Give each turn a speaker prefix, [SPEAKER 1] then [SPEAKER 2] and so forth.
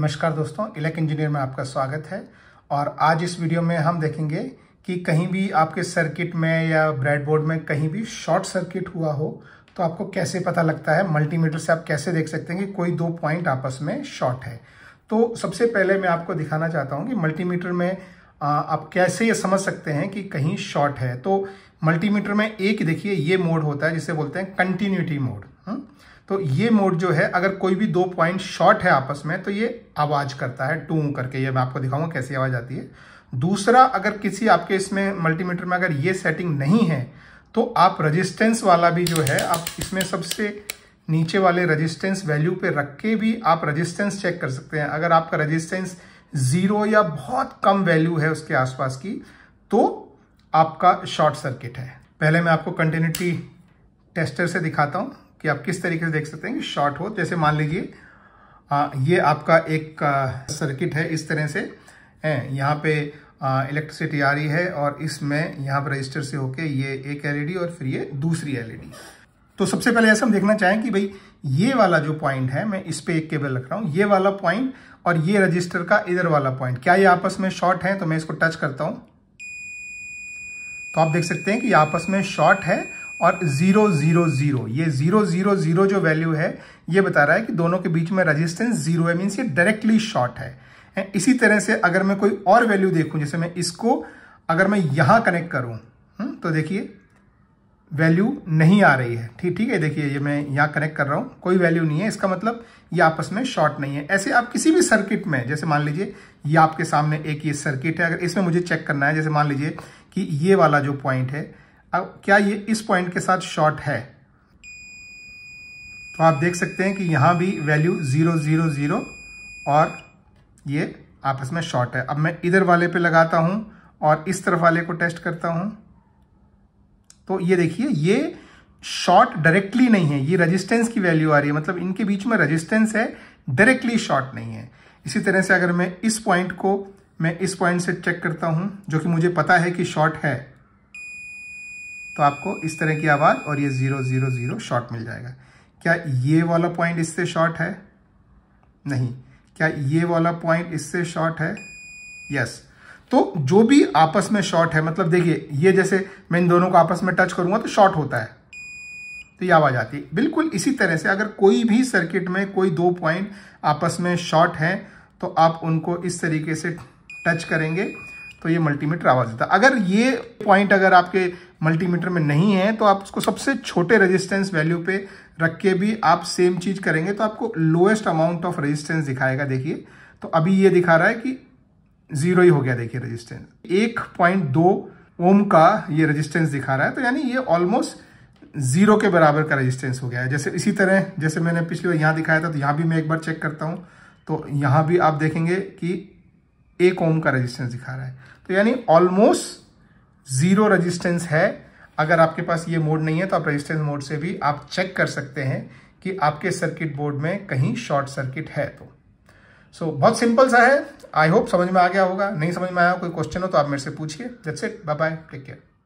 [SPEAKER 1] नमस्कार दोस्तों elec engineer में आपका स्वागत है और आज इस वीडियो में हम देखेंगे कि कहीं भी आपके सर्किट में या ब्रेडबोर्ड में कहीं भी शॉर्ट सर्किट हुआ हो तो आपको कैसे पता लगता है मल्टीमीटर से आप कैसे देख सकते हैं कि कोई दो पॉइंट आपस में शॉर्ट है तो सबसे पहले मैं आपको दिखाना चाहता हूँ कि मल्टीमीटर में आप कैसे ये समझ सकते हैं कि कहीं शॉर्ट है तो मल्टीमीटर में एक देखिए ये मोड होता है जिसे बोलते हैं कंटिन्यूटी हम्म। मोड तो ये मोड जो है अगर कोई भी दो पॉइंट शॉर्ट है आपस में तो ये आवाज़ करता है टू करके ये मैं आपको दिखाऊंगा कैसी आवाज़ आती है दूसरा अगर किसी आपके इसमें मल्टीमीटर में अगर ये सेटिंग नहीं है तो आप रजिस्टेंस वाला भी जो है आप इसमें सबसे नीचे वाले रजिस्टेंस वैल्यू पे रख के भी आप रजिस्टेंस चेक कर सकते हैं अगर आपका रजिस्टेंस ज़ीरो या बहुत कम वैल्यू है उसके आसपास की तो आपका शॉर्ट सर्किट है पहले मैं आपको कंटिन्यूटी टेस्टर से दिखाता हूँ कि आप किस तरीके से देख सकते हैं कि शॉर्ट हो जैसे तो मान लीजिए ये आपका एक सर्किट है इस तरह से है यहाँ पे इलेक्ट्रिसिटी आ रही है और इसमें यहाँ पर रजिस्टर से होके ये एक एलईडी और फिर ये दूसरी एलईडी तो सबसे पहले ऐसा हम देखना चाहें कि भाई ये वाला जो पॉइंट है मैं इस पर एक केबल रख रहा हूँ ये वाला पॉइंट और ये रजिस्टर का इधर वाला पॉइंट क्या ये आपस में शॉर्ट है तो मैं इसको टच करता हूँ तो आप देख सकते हैं कि आपस में शॉर्ट है और जीरो जीरो जीरो ये जीरो जीरो जीरो जो वैल्यू है ये बता रहा है कि दोनों के बीच में रेजिस्टेंस जीरो है मीन्स ये डायरेक्टली शॉर्ट है इसी तरह से अगर मैं कोई और वैल्यू देखूं जैसे मैं इसको अगर मैं यहां कनेक्ट करूं हम्म, तो देखिए वैल्यू नहीं आ रही है ठीक ठीक है देखिए ये मैं यहाँ कनेक्ट कर रहा हूं कोई वैल्यू नहीं है इसका मतलब ये आपस में शॉर्ट नहीं है ऐसे आप किसी भी सर्किट में जैसे मान लीजिए ये आपके सामने एक ये सर्किट है अगर इसमें मुझे चेक करना है जैसे मान लीजिए कि ये वाला जो पॉइंट है अब क्या ये इस पॉइंट के साथ शॉर्ट है तो आप देख सकते हैं कि यहाँ भी वैल्यू ज़ीरो ज़ीरो ज़ीरो और ये आपस में शॉर्ट है अब मैं इधर वाले पे लगाता हूँ और इस तरफ वाले को टेस्ट करता हूँ तो ये देखिए ये शॉर्ट डायरेक्टली नहीं है ये रेजिस्टेंस की वैल्यू आ रही है मतलब इनके बीच में रेजिस्टेंस है डायरेक्टली शॉर्ट नहीं है इसी तरह से अगर मैं इस पॉइंट को मैं इस पॉइंट से चेक करता हूँ जो कि मुझे पता है कि शॉर्ट है तो आपको इस तरह की आवाज़ और ये ज़ीरो ज़ीरो ज़ीरो शॉर्ट मिल जाएगा क्या ये वाला पॉइंट इससे शॉर्ट है नहीं क्या ये वाला पॉइंट इससे शॉर्ट है यस तो जो भी आपस में शॉर्ट है मतलब देखिए ये जैसे मैं इन दोनों को आपस में टच करूंगा तो शॉर्ट होता है तो ये आवाज़ आती है बिल्कुल इसी तरह से अगर कोई भी सर्किट में कोई दो पॉइंट आपस में शॉर्ट है तो आप उनको इस तरीके से टच करेंगे तो ये मल्टीमीटर आवाज़ देता अगर ये पॉइंट अगर आपके मल्टीमीटर में नहीं है तो आप उसको सबसे छोटे रेजिस्टेंस वैल्यू पे रख के भी आप सेम चीज़ करेंगे तो आपको लोएस्ट अमाउंट ऑफ रेजिस्टेंस दिखाएगा देखिए तो अभी ये दिखा रहा है कि जीरो ही हो गया देखिए रजिस्टेंस एक पॉइंट दो ओम का ये रजिस्टेंस दिखा रहा है तो यानी ये ऑलमोस्ट जीरो के बराबर का रेजिस्टेंस हो गया है जैसे इसी तरह जैसे मैंने पिछली बार यहाँ दिखाया था तो यहाँ भी मैं एक बार चेक करता हूँ तो यहाँ भी आप देखेंगे कि एक ओम का रेजिस्टेंस दिखा रहा है तो यानी ऑलमोस्ट जीरो रेजिस्टेंस है अगर आपके पास ये मोड नहीं है तो आप रेजिस्टेंस मोड से भी आप चेक कर सकते हैं कि आपके सर्किट बोर्ड में कहीं शॉर्ट सर्किट है तो सो so, बहुत सिंपल सा है आई होप समझ में आ गया होगा नहीं समझ में आया कोई क्वेश्चन हो तो आप मेरे से पूछिए that's it bye bye take care